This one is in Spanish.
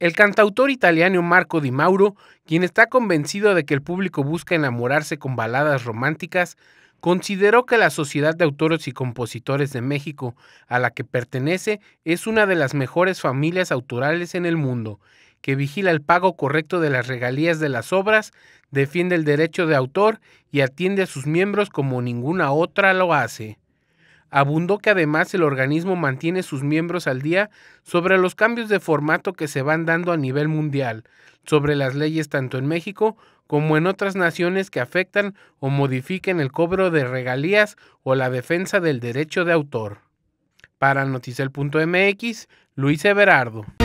El cantautor italiano Marco Di Mauro, quien está convencido de que el público busca enamorarse con baladas románticas, consideró que la Sociedad de Autores y Compositores de México, a la que pertenece, es una de las mejores familias autorales en el mundo, que vigila el pago correcto de las regalías de las obras, defiende el derecho de autor y atiende a sus miembros como ninguna otra lo hace abundó que además el organismo mantiene sus miembros al día sobre los cambios de formato que se van dando a nivel mundial, sobre las leyes tanto en México como en otras naciones que afectan o modifiquen el cobro de regalías o la defensa del derecho de autor. Para Noticel.mx, Luis Everardo.